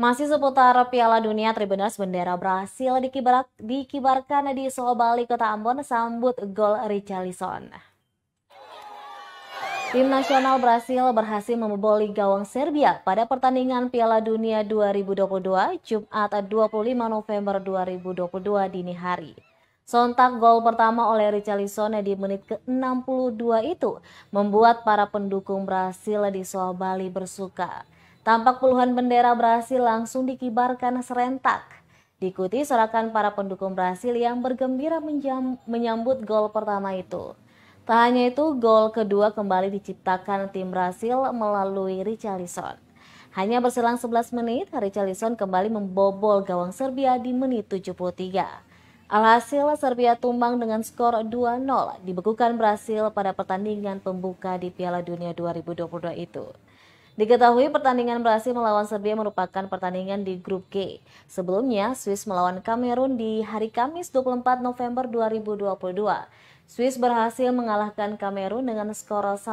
Masih seputar Piala Dunia Tribuners bendera Brasil dikibarkan di Solo Bali Kota Ambon sambut gol Richarlison. Tim nasional Brasil berhasil memboli gawang Serbia pada pertandingan Piala Dunia 2022 Jumat 25 November 2022 dini hari. Sontak gol pertama oleh Richarlison di menit ke-62 itu membuat para pendukung Brasil di Solo Bali bersuka. Tampak puluhan bendera Brasil langsung dikibarkan serentak. Diikuti sorakan para pendukung Brasil yang bergembira menjam, menyambut gol pertama itu. Tak hanya itu, gol kedua kembali diciptakan tim Brasil melalui Richarlison. Hanya berselang 11 menit, Richarlison kembali membobol gawang Serbia di menit 73. Alhasil, Serbia tumbang dengan skor 2-0, dibekukan Brasil pada pertandingan pembuka di Piala Dunia 2022 itu. Diketahui pertandingan Brasil melawan Serbia merupakan pertandingan di grup G. Sebelumnya, Swiss melawan Kamerun di hari Kamis 24 November 2022. Swiss berhasil mengalahkan Kamerun dengan skor 1-0.